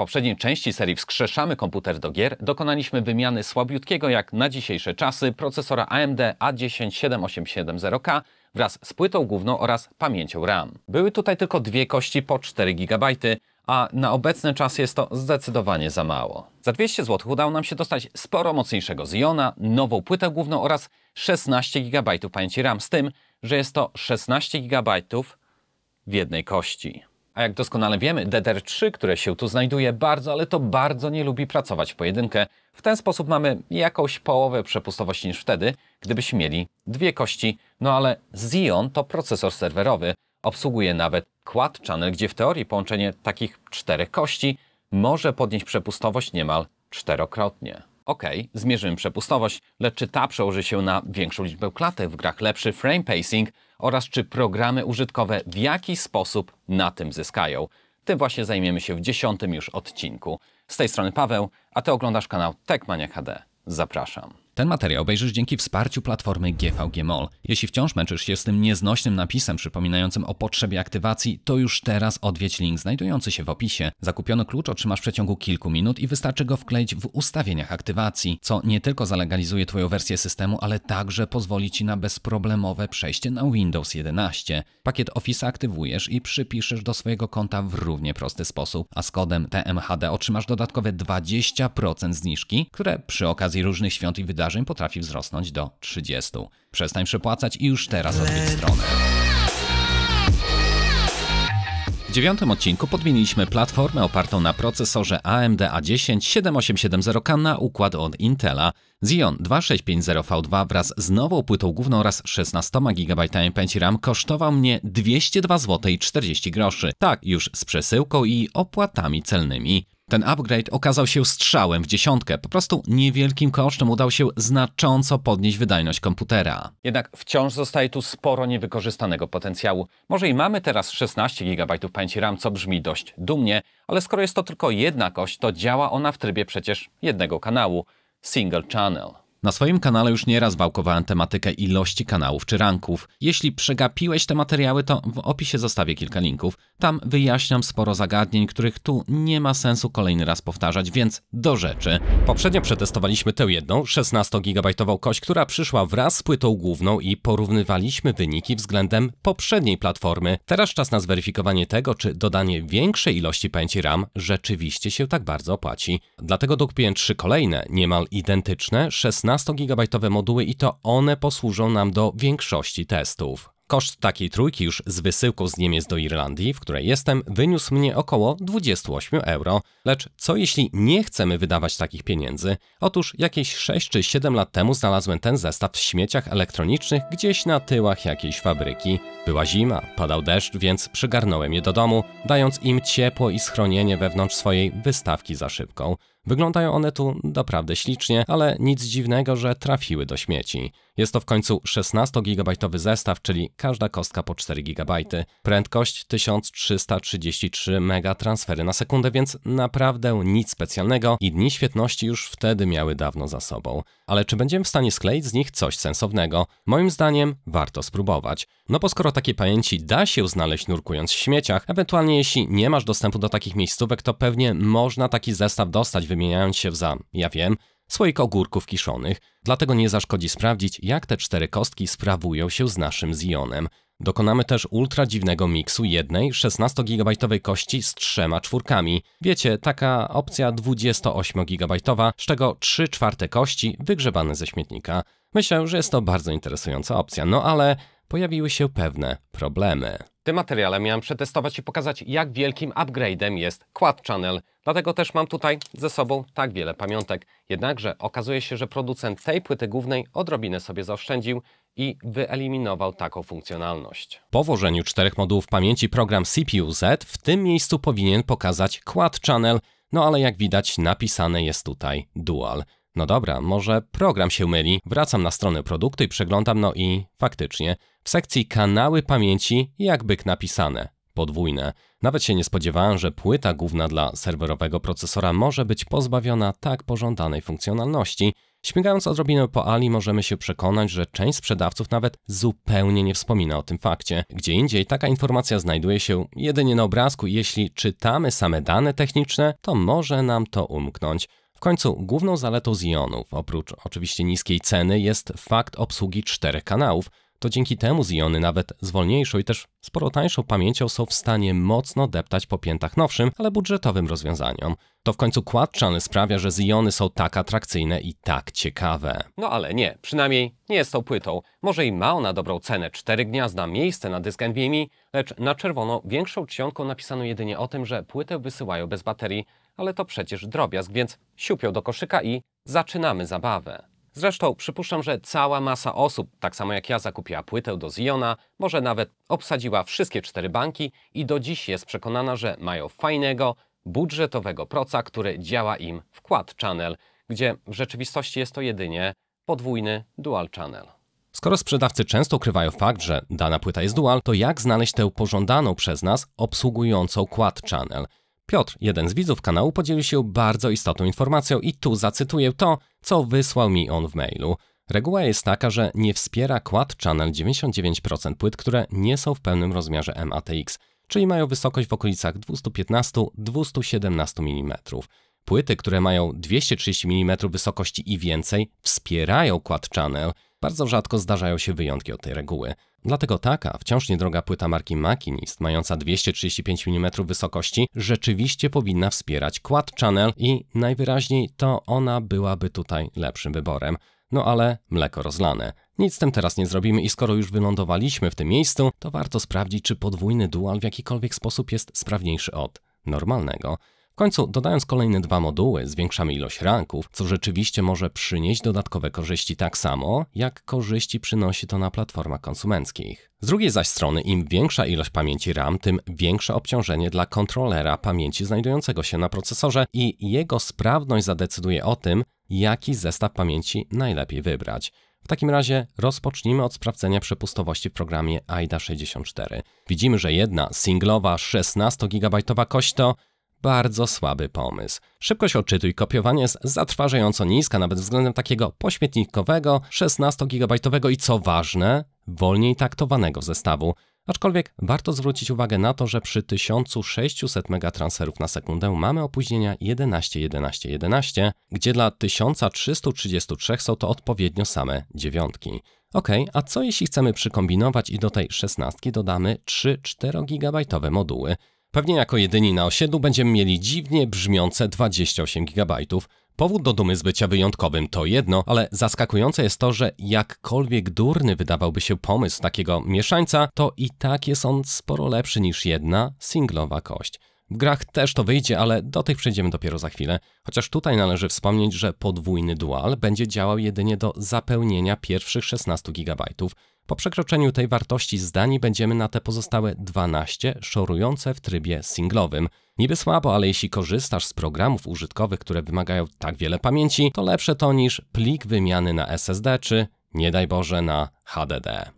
poprzedniej części serii Wskrzeszamy komputer do gier dokonaliśmy wymiany słabiutkiego jak na dzisiejsze czasy procesora AMD a 107870 k wraz z płytą główną oraz pamięcią RAM. Były tutaj tylko dwie kości po 4 GB, a na obecny czas jest to zdecydowanie za mało. Za 200 zł udało nam się dostać sporo mocniejszego Ziona, nową płytę główną oraz 16 GB pamięci RAM, z tym, że jest to 16 GB w jednej kości. A jak doskonale wiemy, DDR3, które się tu znajduje, bardzo, ale to bardzo nie lubi pracować w pojedynkę. W ten sposób mamy jakąś połowę przepustowości niż wtedy, gdybyśmy mieli dwie kości. No ale Xeon to procesor serwerowy. Obsługuje nawet Quad Channel, gdzie w teorii połączenie takich czterech kości może podnieść przepustowość niemal czterokrotnie. OK, zmierzymy przepustowość, lecz czy ta przełoży się na większą liczbę klatek w grach, lepszy frame pacing, oraz czy programy użytkowe w jaki sposób na tym zyskają. Tym właśnie zajmiemy się w dziesiątym już odcinku. Z tej strony Paweł, a Ty oglądasz kanał Techmania HD. Zapraszam. Ten materiał obejrzysz dzięki wsparciu platformy GVG Mall. Jeśli wciąż męczysz się z tym nieznośnym napisem przypominającym o potrzebie aktywacji, to już teraz odwiedź link znajdujący się w opisie. Zakupiony klucz otrzymasz w przeciągu kilku minut i wystarczy go wkleić w ustawieniach aktywacji, co nie tylko zalegalizuje Twoją wersję systemu, ale także pozwoli Ci na bezproblemowe przejście na Windows 11. Pakiet Office aktywujesz i przypiszesz do swojego konta w równie prosty sposób, a z kodem TMHD otrzymasz dodatkowe 20% zniżki, które przy okazji różnych świąt i wydarzeń wydarzeń potrafi wzrosnąć do 30. Przestań przepłacać i już teraz odwiedź stronę. W dziewiątym odcinku podmieniliśmy platformę opartą na procesorze AMD A10 7870K na układ od Intela Xeon 2650V2 wraz z nową płytą główną oraz 16 GB pamięci RAM kosztował mnie 202 zł. 40 groszy. Tak, już z przesyłką i opłatami celnymi. Ten upgrade okazał się strzałem w dziesiątkę. Po prostu niewielkim kosztem udało się znacząco podnieść wydajność komputera. Jednak wciąż zostaje tu sporo niewykorzystanego potencjału. Może i mamy teraz 16 GB pamięci RAM, co brzmi dość dumnie, ale skoro jest to tylko jedna kość, to działa ona w trybie przecież jednego kanału single channel. Na swoim kanale już nieraz wałkowałem tematykę ilości kanałów czy ranków. Jeśli przegapiłeś te materiały, to w opisie zostawię kilka linków. Tam wyjaśniam sporo zagadnień, których tu nie ma sensu kolejny raz powtarzać, więc do rzeczy. Poprzednio przetestowaliśmy tę jedną, 16GB kość, która przyszła wraz z płytą główną i porównywaliśmy wyniki względem poprzedniej platformy. Teraz czas na zweryfikowanie tego, czy dodanie większej ilości pamięci RAM rzeczywiście się tak bardzo opłaci. Dlatego dokupiłem trzy kolejne, niemal identyczne, 16GB moduły i to one posłużą nam do większości testów. Koszt takiej trójki już z wysyłką z Niemiec do Irlandii, w której jestem, wyniósł mnie około 28 euro. Lecz co jeśli nie chcemy wydawać takich pieniędzy? Otóż jakieś 6 czy 7 lat temu znalazłem ten zestaw w śmieciach elektronicznych gdzieś na tyłach jakiejś fabryki. Była zima, padał deszcz, więc przygarnąłem je do domu, dając im ciepło i schronienie wewnątrz swojej wystawki za szybką. Wyglądają one tu naprawdę ślicznie, ale nic dziwnego, że trafiły do śmieci. Jest to w końcu 16 gigabajtowy zestaw, czyli każda kostka po 4 GB. Prędkość 1333 mega transfery na sekundę, więc naprawdę nic specjalnego i dni świetności już wtedy miały dawno za sobą. Ale czy będziemy w stanie skleić z nich coś sensownego? Moim zdaniem warto spróbować. No bo skoro takie pamięci da się znaleźć nurkując w śmieciach, ewentualnie jeśli nie masz dostępu do takich miejscówek, to pewnie można taki zestaw dostać wymieniając się w za, ja wiem, swoich ogórków kiszonych, dlatego nie zaszkodzi sprawdzić, jak te cztery kostki sprawują się z naszym zionem. Dokonamy też ultra dziwnego miksu jednej 16GB kości z trzema czwórkami. Wiecie, taka opcja 28GB, z czego 3 czwarte kości wygrzebane ze śmietnika. Myślę, że jest to bardzo interesująca opcja, no ale pojawiły się pewne problemy. W tym materiale miałem przetestować i pokazać, jak wielkim upgrade'em jest Quad Channel. Dlatego też mam tutaj ze sobą tak wiele pamiątek. Jednakże okazuje się, że producent tej płyty głównej odrobinę sobie zaoszczędził i wyeliminował taką funkcjonalność. Po włożeniu czterech modułów pamięci program CPU-Z w tym miejscu powinien pokazać Quad Channel, no ale jak widać napisane jest tutaj Dual. No dobra, może program się myli, wracam na stronę produktu i przeglądam, no i faktycznie, w sekcji kanały pamięci jak byk napisane, podwójne. Nawet się nie spodziewałem, że płyta główna dla serwerowego procesora może być pozbawiona tak pożądanej funkcjonalności. Śmigając odrobinę po Ali możemy się przekonać, że część sprzedawców nawet zupełnie nie wspomina o tym fakcie. Gdzie indziej taka informacja znajduje się jedynie na obrazku i jeśli czytamy same dane techniczne, to może nam to umknąć. W końcu główną zaletą Zionów, oprócz oczywiście niskiej ceny, jest fakt obsługi czterech kanałów. To dzięki temu Ziony nawet z wolniejszą i też sporo tańszą pamięcią są w stanie mocno deptać po piętach nowszym, ale budżetowym rozwiązaniom. To w końcu kład sprawia, że Ziony są tak atrakcyjne i tak ciekawe. No ale nie, przynajmniej nie jest tą płytą. Może i ma ona dobrą cenę, cztery gniazda, miejsce na dysk NVMe, lecz na czerwono większą czcionką napisano jedynie o tym, że płytę wysyłają bez baterii, ale to przecież drobiazg, więc siupią do koszyka i zaczynamy zabawę. Zresztą przypuszczam, że cała masa osób, tak samo jak ja zakupiła płytę do Ziona, może nawet obsadziła wszystkie cztery banki i do dziś jest przekonana, że mają fajnego, budżetowego proca, który działa im wkład channel, gdzie w rzeczywistości jest to jedynie podwójny dual channel. Skoro sprzedawcy często ukrywają fakt, że dana płyta jest dual, to jak znaleźć tę pożądaną przez nas obsługującą quad channel – Piotr, jeden z widzów kanału, podzielił się bardzo istotną informacją i tu zacytuję to, co wysłał mi on w mailu. Reguła jest taka, że nie wspiera Quad Channel 99% płyt, które nie są w pełnym rozmiarze MATX, czyli mają wysokość w okolicach 215-217 mm. Płyty, które mają 230 mm wysokości i więcej, wspierają Quad Channel – bardzo rzadko zdarzają się wyjątki od tej reguły. Dlatego taka, wciąż niedroga płyta marki Makinist, mająca 235 mm wysokości, rzeczywiście powinna wspierać Quad Channel i najwyraźniej to ona byłaby tutaj lepszym wyborem. No ale mleko rozlane. Nic z tym teraz nie zrobimy i skoro już wylądowaliśmy w tym miejscu, to warto sprawdzić, czy podwójny dual w jakikolwiek sposób jest sprawniejszy od normalnego końcu, dodając kolejne dwa moduły, zwiększamy ilość ranków, co rzeczywiście może przynieść dodatkowe korzyści tak samo, jak korzyści przynosi to na platformach konsumenckich. Z drugiej zaś strony, im większa ilość pamięci RAM, tym większe obciążenie dla kontrolera pamięci znajdującego się na procesorze i jego sprawność zadecyduje o tym, jaki zestaw pamięci najlepiej wybrać. W takim razie rozpocznijmy od sprawdzenia przepustowości w programie AIDA 64. Widzimy, że jedna singlowa 16 GB kość to bardzo słaby pomysł. Szybkość odczytu i kopiowanie jest zatrważająco niska, nawet względem takiego pośmietnikowego, 16GB i co ważne, wolniej taktowanego zestawu. Aczkolwiek warto zwrócić uwagę na to, że przy 1600 megatransferów na sekundę mamy opóźnienia 11, 11, 11, gdzie dla 1333 są to odpowiednio same dziewiątki. Ok, a co jeśli chcemy przykombinować i do tej 16 dodamy 3 4 GB moduły? Pewnie jako jedyni na osiedlu będziemy mieli dziwnie brzmiące 28 GB. Powód do dumy z bycia wyjątkowym to jedno, ale zaskakujące jest to, że jakkolwiek durny wydawałby się pomysł takiego mieszańca, to i tak jest on sporo lepszy niż jedna singlowa kość. W grach też to wyjdzie, ale do tych przejdziemy dopiero za chwilę. Chociaż tutaj należy wspomnieć, że podwójny dual będzie działał jedynie do zapełnienia pierwszych 16 GB. Po przekroczeniu tej wartości zdani będziemy na te pozostałe 12 szorujące w trybie singlowym. Niby słabo, ale jeśli korzystasz z programów użytkowych, które wymagają tak wiele pamięci, to lepsze to niż plik wymiany na SSD czy nie daj Boże na HDD.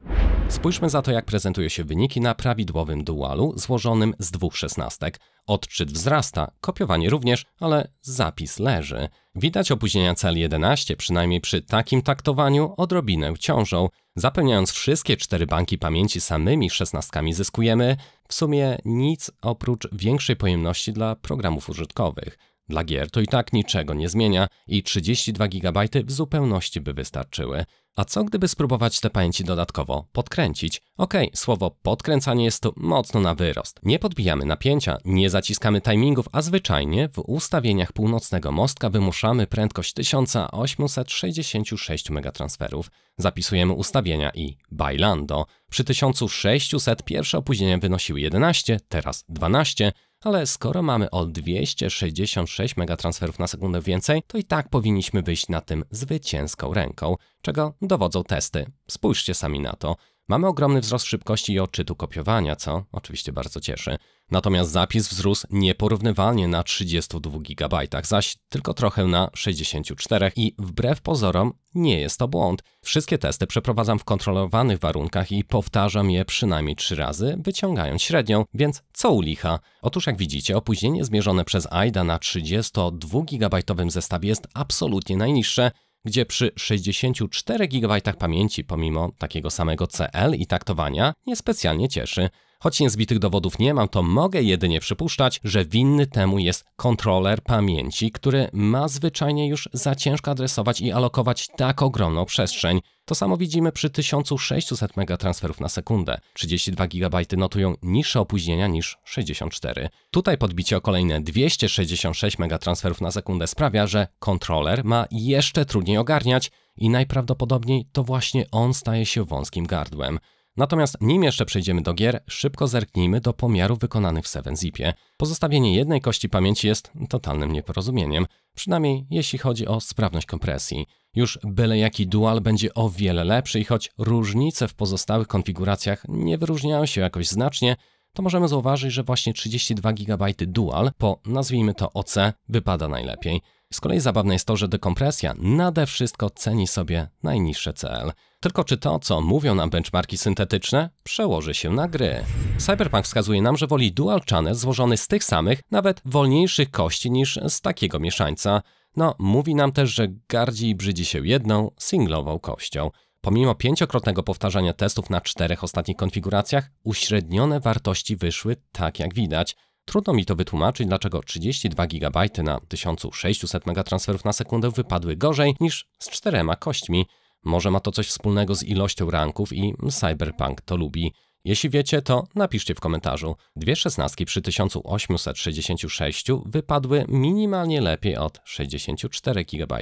Spójrzmy za to, jak prezentują się wyniki na prawidłowym dualu złożonym z dwóch szesnastek. Odczyt wzrasta, kopiowanie również, ale zapis leży. Widać opóźnienia cel 11, przynajmniej przy takim taktowaniu, odrobinę ciążą. Zapełniając wszystkie cztery banki pamięci samymi szesnastkami zyskujemy w sumie nic oprócz większej pojemności dla programów użytkowych. Dla gier to i tak niczego nie zmienia i 32 GB w zupełności by wystarczyły. A co gdyby spróbować te pamięci dodatkowo podkręcić? Okej, okay, słowo podkręcanie jest tu mocno na wyrost. Nie podbijamy napięcia, nie zaciskamy timingów, a zwyczajnie w ustawieniach północnego mostka wymuszamy prędkość 1866 megatransferów. Zapisujemy ustawienia i bailando. Przy 1600 pierwsze opóźnienia wynosiły 11, teraz 12, ale skoro mamy o 266 megatransferów na sekundę więcej, to i tak powinniśmy wyjść na tym zwycięską ręką, czego dowodzą testy. Spójrzcie sami na to. Mamy ogromny wzrost szybkości i odczytu kopiowania, co oczywiście bardzo cieszy. Natomiast zapis wzrósł nieporównywalnie na 32 GB, zaś tylko trochę na 64 i wbrew pozorom nie jest to błąd. Wszystkie testy przeprowadzam w kontrolowanych warunkach i powtarzam je przynajmniej 3 razy, wyciągając średnią, więc co u licha? Otóż jak widzicie, opóźnienie zmierzone przez AIDA na 32 GB zestawie jest absolutnie najniższe, gdzie przy 64 GB pamięci pomimo takiego samego CL i taktowania niespecjalnie cieszy. Choć niezbitych dowodów nie mam, to mogę jedynie przypuszczać, że winny temu jest kontroler pamięci, który ma zwyczajnie już za ciężko adresować i alokować tak ogromną przestrzeń. To samo widzimy przy 1600 megatransferów na sekundę. 32 GB notują niższe opóźnienia niż 64. Tutaj podbicie o kolejne 266 megatransferów na sekundę sprawia, że kontroler ma jeszcze trudniej ogarniać i najprawdopodobniej to właśnie on staje się wąskim gardłem. Natomiast nim jeszcze przejdziemy do gier, szybko zerknijmy do pomiarów wykonanych w 7-Zipie. Pozostawienie jednej kości pamięci jest totalnym nieporozumieniem, przynajmniej jeśli chodzi o sprawność kompresji. Już byle jaki dual będzie o wiele lepszy i choć różnice w pozostałych konfiguracjach nie wyróżniają się jakoś znacznie, to możemy zauważyć, że właśnie 32 GB dual po, nazwijmy to OC, wypada najlepiej. Z kolei zabawne jest to, że dekompresja nade wszystko ceni sobie najniższe CL. Tylko czy to, co mówią nam benchmarki syntetyczne, przełoży się na gry? Cyberpunk wskazuje nam, że woli dual channel złożony z tych samych, nawet wolniejszych kości niż z takiego mieszańca. No, mówi nam też, że gardzi i brzydzi się jedną, singlową kością. Pomimo pięciokrotnego powtarzania testów na czterech ostatnich konfiguracjach, uśrednione wartości wyszły tak jak widać – Trudno mi to wytłumaczyć, dlaczego 32 GB na 1600 megatransferów na sekundę wypadły gorzej niż z czterema kośćmi. Może ma to coś wspólnego z ilością ranków i Cyberpunk to lubi. Jeśli wiecie, to napiszcie w komentarzu. Dwie szesnastki przy 1866 wypadły minimalnie lepiej od 64 GB.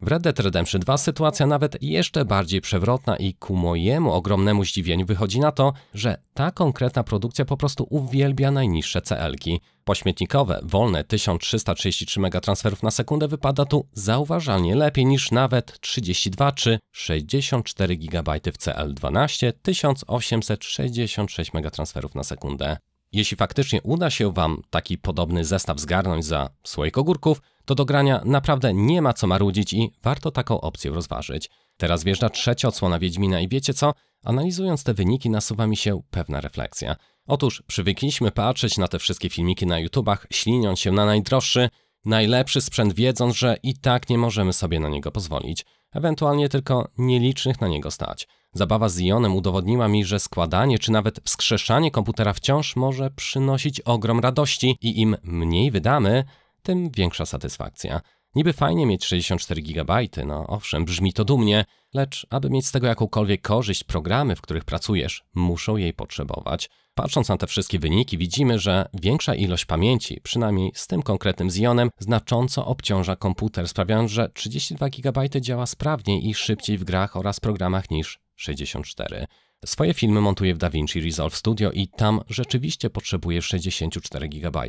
W Red Dead Redemption 2 sytuacja nawet jeszcze bardziej przewrotna i ku mojemu ogromnemu zdziwieniu wychodzi na to, że ta konkretna produkcja po prostu uwielbia najniższe CL-ki. Pośmietnikowe, wolne 1333 megatransferów na sekundę wypada tu zauważalnie lepiej niż nawet 32 czy 64 GB w CL12 1866 megatransferów na sekundę. Jeśli faktycznie uda się Wam taki podobny zestaw zgarnąć za słoik ogórków, to do grania naprawdę nie ma co marudzić i warto taką opcję rozważyć. Teraz wjeżdża trzecia odsłona Wiedźmina i wiecie co? Analizując te wyniki nasuwa mi się pewna refleksja. Otóż przywykliśmy patrzeć na te wszystkie filmiki na YouTubach, śliniąc się na najdroższy, najlepszy sprzęt wiedząc, że i tak nie możemy sobie na niego pozwolić. Ewentualnie tylko nielicznych na niego stać. Zabawa z Ionem udowodniła mi, że składanie czy nawet wskrzeszanie komputera wciąż może przynosić ogrom radości i im mniej wydamy, tym większa satysfakcja. Niby fajnie mieć 64 GB, no owszem, brzmi to dumnie, lecz aby mieć z tego jakąkolwiek korzyść, programy, w których pracujesz, muszą jej potrzebować. Patrząc na te wszystkie wyniki, widzimy, że większa ilość pamięci, przynajmniej z tym konkretnym Zionem, znacząco obciąża komputer, sprawiając, że 32 GB działa sprawniej i szybciej w grach oraz programach niż 64. Swoje filmy montuję w DaVinci Resolve Studio i tam rzeczywiście potrzebuję 64 GB.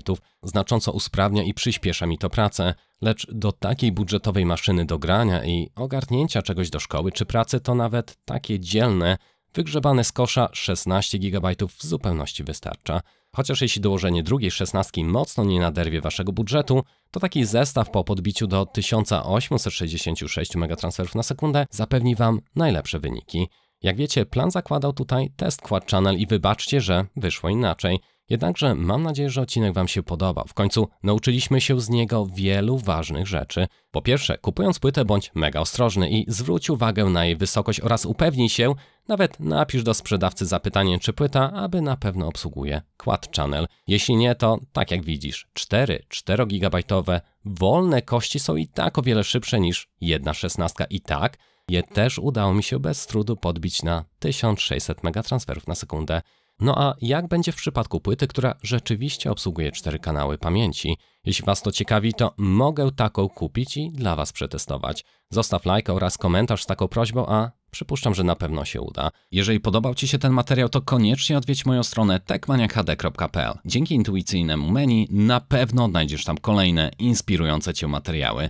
Znacząco usprawnia i przyspiesza mi to pracę, lecz do takiej budżetowej maszyny do grania i ogarnięcia czegoś do szkoły czy pracy to nawet takie dzielne, wygrzebane z kosza 16 GB w zupełności wystarcza. Chociaż jeśli dołożenie drugiej 16 mocno nie naderwie waszego budżetu, to taki zestaw po podbiciu do 1866 megatransferów na sekundę zapewni wam najlepsze wyniki. Jak wiecie, plan zakładał tutaj test Quad Channel i wybaczcie, że wyszło inaczej. Jednakże mam nadzieję, że odcinek Wam się podobał. W końcu nauczyliśmy się z niego wielu ważnych rzeczy. Po pierwsze, kupując płytę bądź mega ostrożny i zwróć uwagę na jej wysokość oraz upewnij się, nawet napisz do sprzedawcy zapytanie czy płyta, aby na pewno obsługuje Quad Channel. Jeśli nie, to tak jak widzisz, 4 4 GB wolne kości są i tak o wiele szybsze niż 1.16 i tak je też udało mi się bez trudu podbić na 1600 megatransferów na sekundę. No a jak będzie w przypadku płyty, która rzeczywiście obsługuje cztery kanały pamięci? Jeśli Was to ciekawi, to mogę taką kupić i dla Was przetestować. Zostaw like oraz komentarz z taką prośbą, a przypuszczam, że na pewno się uda. Jeżeli podobał Ci się ten materiał, to koniecznie odwiedź moją stronę techmaniachd.pl. Dzięki intuicyjnemu menu na pewno odnajdziesz tam kolejne inspirujące Cię materiały.